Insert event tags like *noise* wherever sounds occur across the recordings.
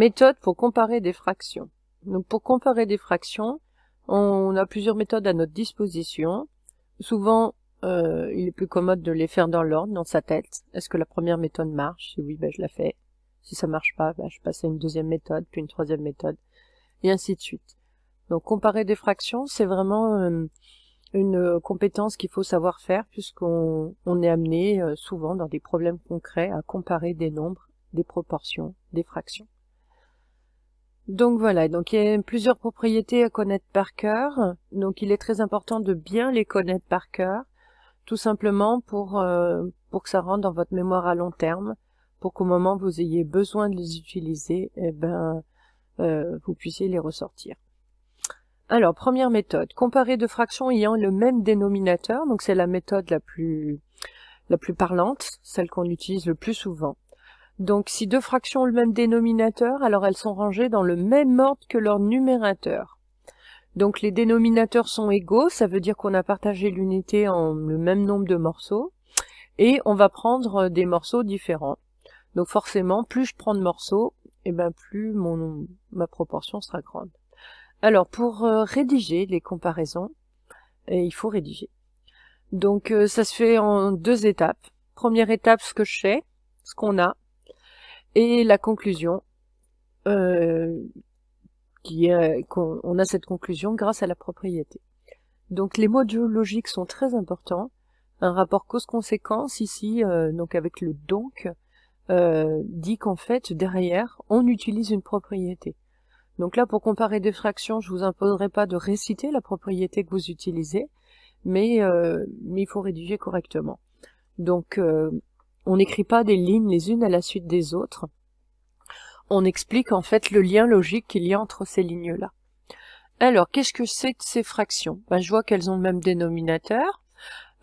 Méthode pour comparer des fractions. Donc pour comparer des fractions, on a plusieurs méthodes à notre disposition. Souvent, euh, il est plus commode de les faire dans l'ordre, dans sa tête. Est-ce que la première méthode marche Si oui, ben je la fais. Si ça marche pas, ben je passe à une deuxième méthode, puis une troisième méthode, et ainsi de suite. Donc comparer des fractions, c'est vraiment euh, une compétence qu'il faut savoir faire, puisqu'on est amené euh, souvent dans des problèmes concrets à comparer des nombres, des proportions, des fractions. Donc voilà, donc il y a plusieurs propriétés à connaître par cœur. Donc il est très important de bien les connaître par cœur, tout simplement pour, euh, pour que ça rentre dans votre mémoire à long terme, pour qu'au moment où vous ayez besoin de les utiliser, eh ben, euh, vous puissiez les ressortir. Alors, première méthode, comparer deux fractions ayant le même dénominateur, donc c'est la méthode la plus, la plus parlante, celle qu'on utilise le plus souvent. Donc si deux fractions ont le même dénominateur, alors elles sont rangées dans le même ordre que leur numérateur. Donc les dénominateurs sont égaux, ça veut dire qu'on a partagé l'unité en le même nombre de morceaux, et on va prendre euh, des morceaux différents. Donc forcément, plus je prends de morceaux, et eh ben plus mon, ma proportion sera grande. Alors pour euh, rédiger les comparaisons, eh, il faut rédiger. Donc euh, ça se fait en deux étapes. Première étape, ce que je sais, ce qu'on a, et la conclusion, euh, qui euh, qu'on on a cette conclusion grâce à la propriété. Donc les mots logiques sont très importants. Un rapport cause-conséquence ici, euh, donc avec le donc, dit qu'en fait derrière on utilise une propriété. Donc là pour comparer des fractions, je vous imposerai pas de réciter la propriété que vous utilisez, mais, mais il faut rédiger correctement. Donc on n'écrit pas des lignes les unes à la suite des autres. On explique en fait le lien logique qu'il y a entre ces lignes-là. Alors, qu'est-ce que c'est ces fractions ben, Je vois qu'elles ont le même dénominateur,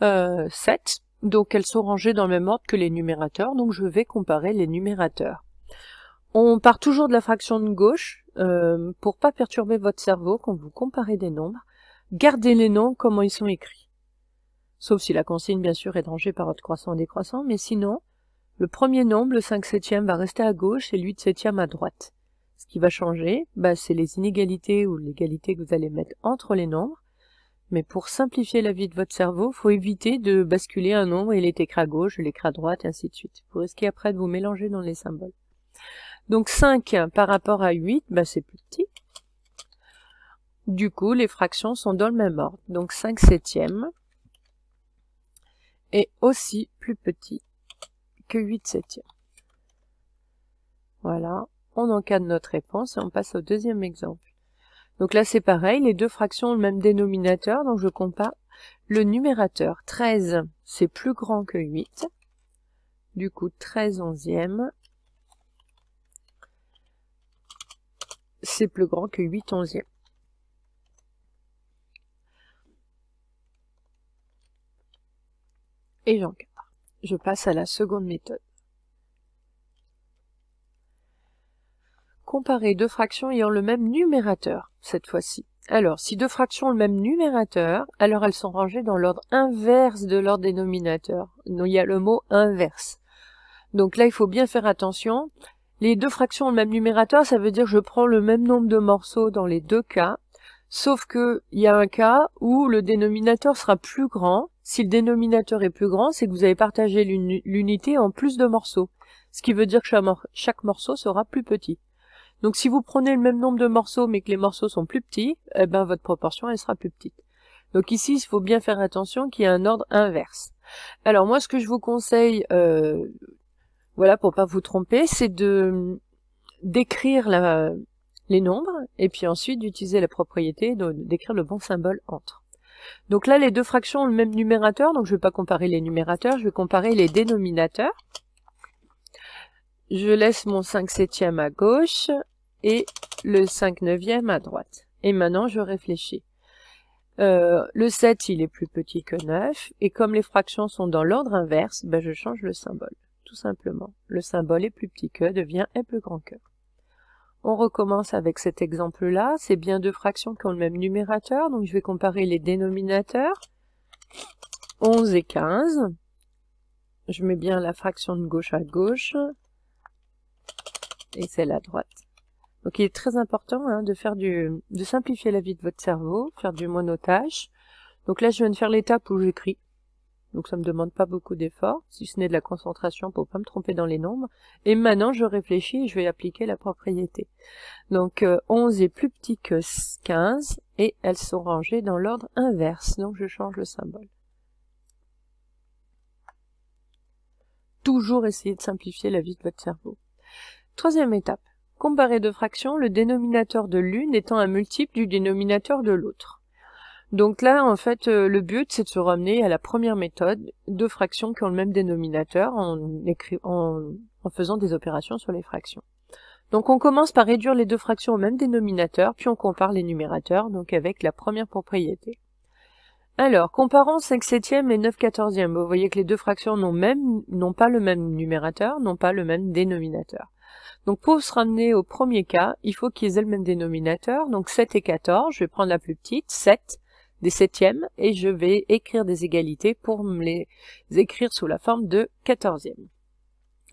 euh, 7, donc elles sont rangées dans le même ordre que les numérateurs, donc je vais comparer les numérateurs. On part toujours de la fraction de gauche, euh, pour pas perturber votre cerveau quand vous comparez des nombres. Gardez les noms, comment ils sont écrits sauf si la consigne bien sûr est rangée par ordre croissant et décroissant, mais sinon, le premier nombre, le 5 septième, va rester à gauche et l'8 septième à droite. Ce qui va changer, bah, c'est les inégalités ou l'égalité que vous allez mettre entre les nombres. Mais pour simplifier la vie de votre cerveau, faut éviter de basculer un nombre et il à gauche, il à droite, et ainsi de suite. Vous risquez après de vous mélanger dans les symboles. Donc 5 par rapport à 8, bah, c'est plus petit. Du coup, les fractions sont dans le même ordre. Donc 5 septièmes est aussi plus petit que 8 septièmes. Voilà, on encadre notre réponse et on passe au deuxième exemple. Donc là c'est pareil, les deux fractions ont le même dénominateur, donc je compare le numérateur. 13, c'est plus grand que 8, du coup 13 onzièmes, c'est plus grand que 8 onzièmes. et garde. Je passe à la seconde méthode. Comparer deux fractions ayant le même numérateur, cette fois-ci. Alors, si deux fractions ont le même numérateur, alors elles sont rangées dans l'ordre inverse de leur dénominateur. il y a le mot inverse. Donc là, il faut bien faire attention. Les deux fractions ont le même numérateur, ça veut dire que je prends le même nombre de morceaux dans les deux cas, Sauf il y a un cas où le dénominateur sera plus grand. Si le dénominateur est plus grand, c'est que vous avez partagé l'unité en plus de morceaux. Ce qui veut dire que chaque morceau sera plus petit. Donc si vous prenez le même nombre de morceaux mais que les morceaux sont plus petits, eh ben votre proportion elle sera plus petite. Donc ici, il faut bien faire attention qu'il y a un ordre inverse. Alors moi, ce que je vous conseille, euh, voilà, pour pas vous tromper, c'est de d'écrire la, les nombres, et puis ensuite d'utiliser la propriété, d'écrire le bon symbole entre. Donc là, les deux fractions ont le même numérateur, donc je ne vais pas comparer les numérateurs, je vais comparer les dénominateurs. Je laisse mon 5 septième à gauche et le 5 neuvième à droite. Et maintenant, je réfléchis. Euh, le 7, il est plus petit que 9, et comme les fractions sont dans l'ordre inverse, ben je change le symbole, tout simplement. Le symbole est plus petit que devient est plus grand que. On recommence avec cet exemple-là. C'est bien deux fractions qui ont le même numérateur, donc je vais comparer les dénominateurs. 11 et 15. Je mets bien la fraction de gauche à gauche et celle à droite. Donc il est très important hein, de, faire du, de simplifier la vie de votre cerveau, faire du monotache. Donc là, je viens de faire l'étape où j'écris donc ça ne me demande pas beaucoup d'efforts, si ce n'est de la concentration pour pas me tromper dans les nombres. Et maintenant, je réfléchis et je vais appliquer la propriété. Donc 11 euh, est plus petit que 15 et elles sont rangées dans l'ordre inverse, donc je change le symbole. Toujours essayer de simplifier la vie de votre cerveau. Troisième étape, comparer deux fractions, le dénominateur de l'une étant un multiple du dénominateur de l'autre. Donc là, en fait, euh, le but, c'est de se ramener à la première méthode, deux fractions qui ont le même dénominateur en, faisant des opérations sur les fractions. Donc on commence par réduire les deux fractions au même dénominateur, puis on compare les numérateurs, donc avec la première propriété. Alors, comparons 5 septièmes et 9 quatorzièmes. Vous voyez que les deux fractions n'ont pas le même numérateur, n'ont pas le même dénominateur. Donc pour se ramener au premier cas, il faut qu'ils aient le même dénominateur. Donc 7 et 14, je vais prendre la plus petite, 7 des septièmes et je vais écrire des égalités pour me les écrire sous la forme de quatorzièmes.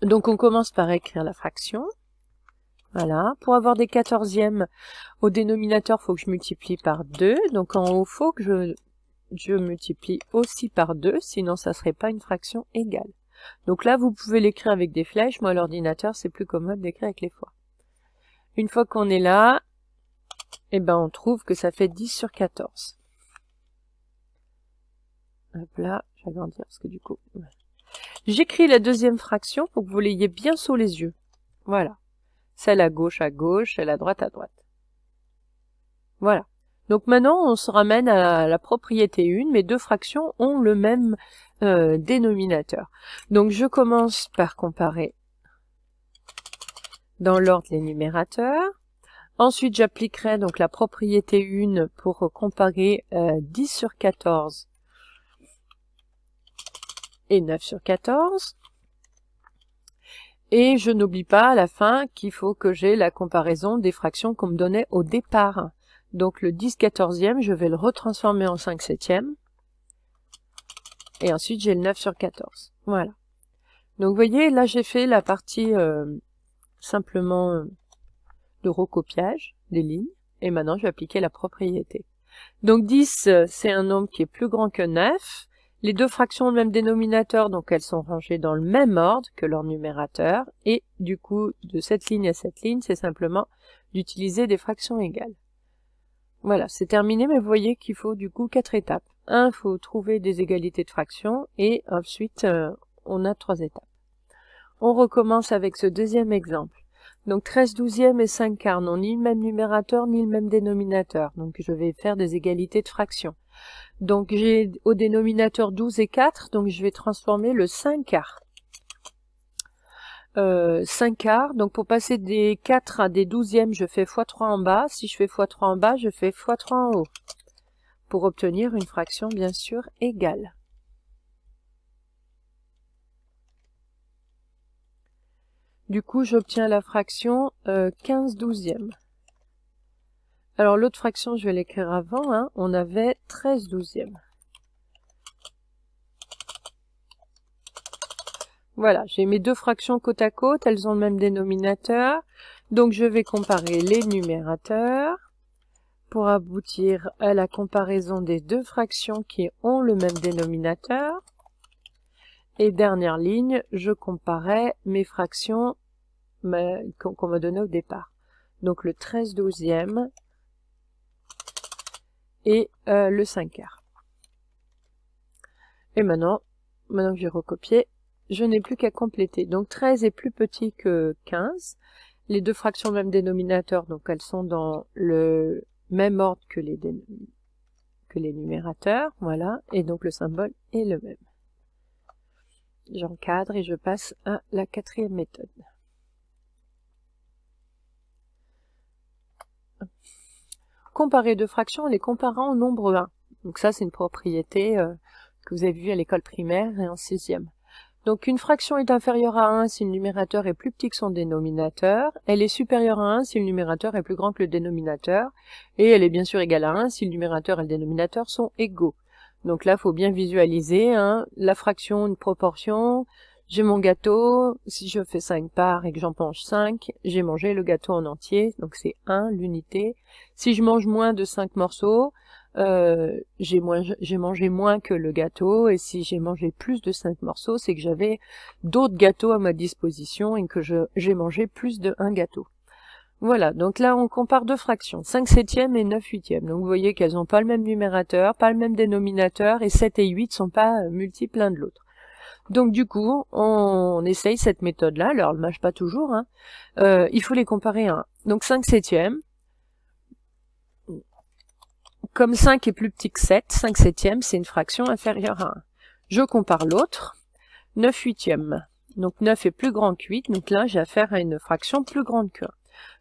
Donc on commence par écrire la fraction. Voilà, pour avoir des quatorzièmes au dénominateur, faut que je multiplie par 2. Donc en haut, faut que je, multiplie aussi par 2, sinon ça serait pas une fraction égale. Donc là, vous pouvez l'écrire avec des flèches. Moi, l'ordinateur, c'est plus commode d'écrire avec les fois. Une fois qu'on est là, eh ben, on trouve que ça fait 10 sur 14. Hop là, parce que du coup... J'écris la deuxième fraction pour que vous l'ayez bien sous les yeux. Voilà. Celle à gauche à gauche, celle à droite à droite. Voilà. Donc maintenant, on se ramène à la propriété 1, Mes deux fractions ont le même euh, dénominateur. Donc je commence par comparer dans l'ordre les numérateurs. Ensuite, j'appliquerai donc la propriété 1 pour comparer 10 euh, sur 14 et 9 sur 14. Et je n'oublie pas à la fin qu'il faut que j'ai la comparaison des fractions qu'on me donnait au départ. Donc le 10 quatorzième, je vais le retransformer en 5 septième. Et ensuite, j'ai le 9 sur 14. Voilà. Donc vous voyez, là j'ai fait la partie euh, simplement euh, de recopiage des lignes. Et maintenant, je vais appliquer la propriété. Donc 10, euh, c'est un nombre qui est plus grand que 9. Les deux fractions ont le même dénominateur, donc elles sont rangées dans le même ordre que leur numérateur. Et du coup, de cette ligne à cette ligne, c'est simplement d'utiliser des fractions égales. Voilà, c'est terminé, mais vous voyez qu'il faut du coup quatre étapes. Un, il faut trouver des égalités de fractions, et ensuite, euh, on a trois étapes. On recommence avec ce deuxième exemple. Donc 13 douzièmes et 5 quarts n'ont ni le même numérateur ni le même dénominateur, donc je vais faire des égalités de fractions. Donc j'ai au dénominateur 12 et 4, donc je vais transformer le 5 quarts. Euh, 5 quarts, donc pour passer des 4 à des 12e, je fais x3 en bas. Si je fais x3 en bas, je fais x3 en haut. Pour obtenir une fraction, bien sûr, égale. Du coup, j'obtiens la fraction 15 euh, douzièmes. Alors l'autre fraction, je vais l'écrire avant. Hein. On avait 13 douzièmes. Voilà, j'ai mes deux fractions côte à côte, elles ont le même dénominateur. Donc je vais comparer les numérateurs pour aboutir à la comparaison des deux fractions qui ont le même dénominateur. Et dernière ligne, je comparais mes fractions qu'on me donnait au départ. Donc le 13 douzième et euh, le 5 quart. Et maintenant, maintenant que j'ai recopié, je n'ai plus qu'à compléter. Donc 13 est plus petit que 15. Les deux fractions même dénominateur, donc elles sont dans le même ordre que les, que les numérateurs. Voilà, et donc le symbole est le même. J'encadre et je passe à la quatrième méthode comparer deux fractions en les comparant au nombre 1. Donc ça, c'est une propriété euh, que vous avez vue à l'école primaire et en sixième. Donc une fraction est inférieure à 1 si le numérateur est plus petit que son dénominateur, elle est supérieure à 1 si le numérateur est plus grand que le dénominateur, et elle est bien sûr égale à 1 si le numérateur et le dénominateur sont égaux. Donc là, il faut bien visualiser hein, la fraction, une proportion, j'ai mon gâteau, si je fais 5 parts et que j'en penche 5, j'ai mangé le gâteau en entier, donc c'est 1, l'unité. Si je mange moins de 5 morceaux, euh, j'ai mangé moins que le gâteau, et si j'ai mangé plus de 5 morceaux, c'est que j'avais d'autres gâteaux à ma disposition et que j'ai mangé plus de un gâteau. Voilà, donc là on compare deux fractions, 5 septièmes et 9 huitièmes. Donc vous voyez qu'elles n'ont pas le même numérateur, pas le même dénominateur, et 7 et 8 sont pas euh, multiples l'un de l'autre. Donc du coup, on essaye cette méthode-là, alors elle ne marche pas toujours, hein. euh, il faut les comparer à hein. 1. Donc 5 septièmes, comme 5 est plus petit que 7, 5 septièmes c'est une fraction inférieure à 1. Je compare l'autre, 9 huitièmes, donc 9 est plus grand que 8, donc là j'ai affaire à une fraction plus grande que 1.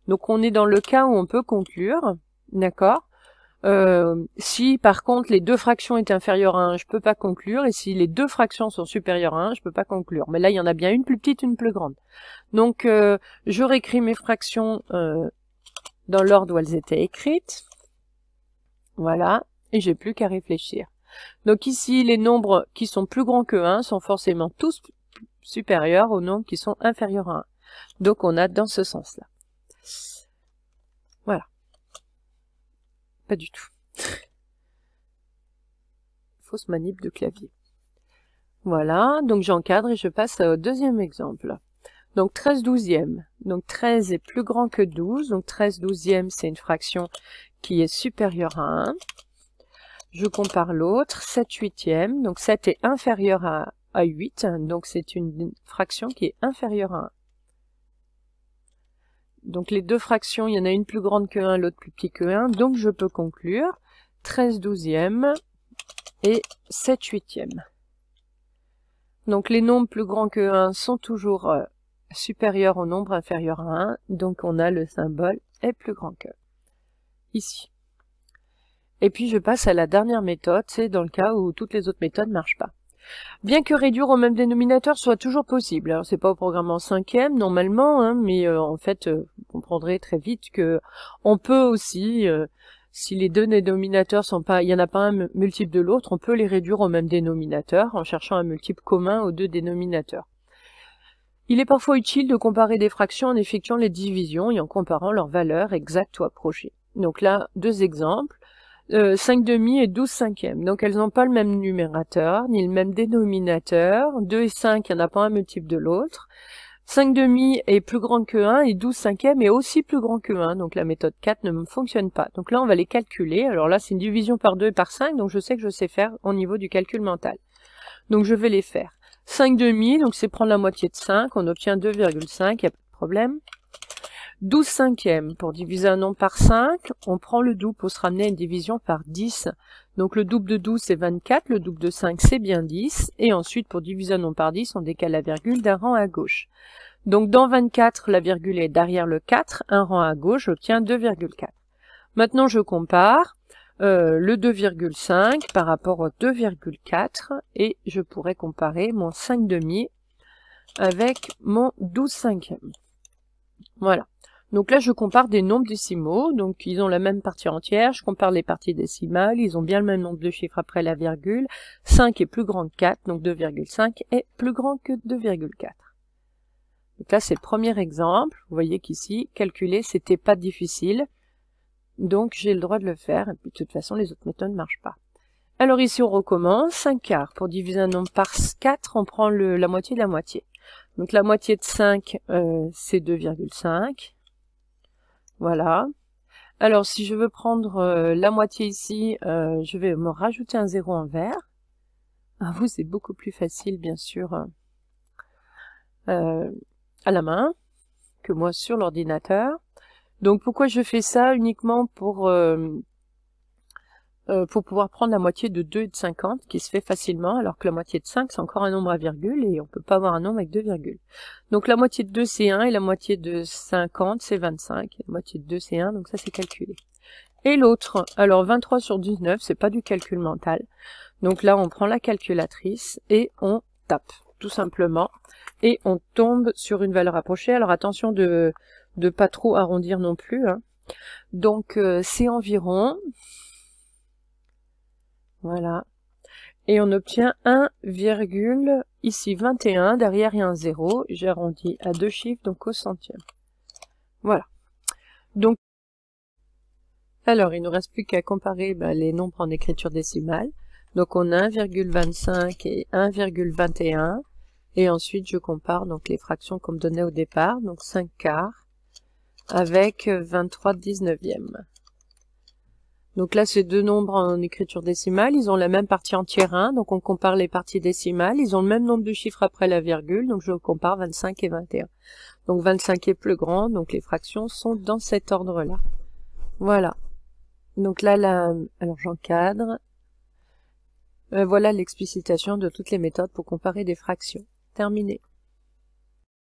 Donc on est dans le cas où on peut conclure, d'accord, euh, si par contre les deux fractions étaient inférieures à 1, je peux pas conclure, et si les deux fractions sont supérieures à 1, je peux pas conclure. Mais là, il y en a bien une plus petite, une plus grande. Donc, euh, je réécris mes fractions euh, dans l'ordre où elles étaient écrites. Voilà, et j'ai plus qu'à réfléchir. Donc ici, les nombres qui sont plus grands que 1 sont forcément tous supérieurs aux nombres qui sont inférieurs à 1. Donc on a dans ce sens-là. Voilà. Pas du tout. *laughs* Fausse manip de clavier. Voilà, donc j'encadre et je passe au deuxième exemple. Donc 13 douzièmes. Donc 13 est plus grand que 12. Donc 13 douzièmes, c'est une fraction qui est supérieure à 1. Je compare l'autre. 7 huitièmes. Donc 7 est inférieur à, à 8. Donc c'est une fraction qui est inférieure à 1. Donc les deux fractions, il y en a une plus grande que 1, l'autre plus petite que 1. Donc je peux conclure 13 douzièmes et 7 huitièmes. Donc les nombres plus grands que 1 sont toujours euh, supérieurs au nombre inférieur à 1. Donc on a le symbole est plus grand que ici. Et puis je passe à la dernière méthode, c'est dans le cas où toutes les autres méthodes ne marchent pas. Bien que réduire au même dénominateur soit toujours possible. Alors c'est pas au programme en cinquième normalement, hein, mais euh, en fait euh, vous comprendrez très vite que on peut aussi, euh, si les deux dénominateurs sont pas, il y en a pas un multiple de l'autre, on peut les réduire au même dénominateur en cherchant un multiple commun aux deux dénominateurs. Il est parfois utile de comparer des fractions en effectuant les divisions et en comparant leurs valeurs exactes ou approchées. Donc là, deux exemples. 5 euh, demi et 12 cinquièmes. Donc elles n'ont pas le même numérateur, ni le même dénominateur. 2 et 5, il n'y en a pas un multiple de l'autre. 5 demi est plus grand que 1 et 12 cinquièmes est aussi plus grand que 1. Donc la méthode 4 ne me fonctionne pas. Donc là, on va les calculer. Alors là, c'est une division par 2 et par 5, donc je sais que je sais faire au niveau du calcul mental. Donc je vais les faire. 5 demi, donc c'est prendre la moitié de 5, on obtient 2,5, il n'y a pas de problème. 12 cinquièmes, pour diviser un nombre par 5, on prend le double pour se ramener à une division par 10. Donc le double de 12 c'est 24, le double de 5 c'est bien 10, et ensuite pour diviser un nombre par 10, on décale la virgule d'un rang à gauche. Donc dans 24, la virgule est derrière le 4, un rang à gauche, j'obtiens 2,4. Maintenant je compare euh, le 2,5 par rapport au 2,4, et je pourrais comparer mon 5 demi avec mon 12 cinquième. Voilà. Donc là, je compare des nombres décimaux, donc ils ont la même partie entière, je compare les parties décimales, ils ont bien le même nombre de chiffres après la virgule, 5 est plus grand que 4, donc 2,5 est plus grand que 2,4. Donc là, c'est le premier exemple, vous voyez qu'ici, calculer, c'était pas difficile, donc j'ai le droit de le faire, et puis de toute façon, les autres méthodes ne marchent pas. Alors ici, on recommence, 5 quarts, pour diviser un nombre par 4, on prend la moitié de la moitié. Donc la moitié de 5, euh, c'est 2,5. Voilà. Alors, si je veux prendre euh, la moitié ici, euh, je vais me rajouter un zéro en vert. Ah, vous, c'est beaucoup plus facile, bien sûr, euh, à la main que moi sur l'ordinateur. Donc, pourquoi je fais ça uniquement pour euh, pour pouvoir prendre la moitié de 2 et de 50 qui se fait facilement alors que la moitié de 5 c'est encore un nombre à virgule et on peut pas avoir un nombre avec deux virgules. Donc la moitié de 2 c'est 1 et la moitié de 50 c'est 25 et la moitié de 2 c'est 1 donc ça c'est calculé. Et l'autre, alors 23 sur 19 c'est pas du calcul mental. Donc là on prend la calculatrice et on tape tout simplement et on tombe sur une valeur approchée. Alors attention de ne pas trop arrondir non plus. Hein. Donc euh, c'est environ voilà. Et on obtient 1, ici 21, derrière il y a un 0, j'arrondis à deux chiffres, donc au centième. Voilà. Donc, alors il nous reste plus qu'à comparer bah, les nombres en écriture décimale. Donc on a 1,25 et 1,21. Et ensuite, je compare donc les fractions qu'on me donnait au départ, donc 5 quarts, avec 23 19e. Donc là, c'est deux nombres en écriture décimale. Ils ont la même partie entière 1, hein. donc on compare les parties décimales. Ils ont le même nombre de chiffres après la virgule, donc je compare 25 et 21. Donc 25 est plus grand, donc les fractions sont dans cet ordre-là. Voilà. Donc là, alors j'encadre. Euh, voilà l'explicitation de toutes les méthodes pour comparer des fractions. Terminé.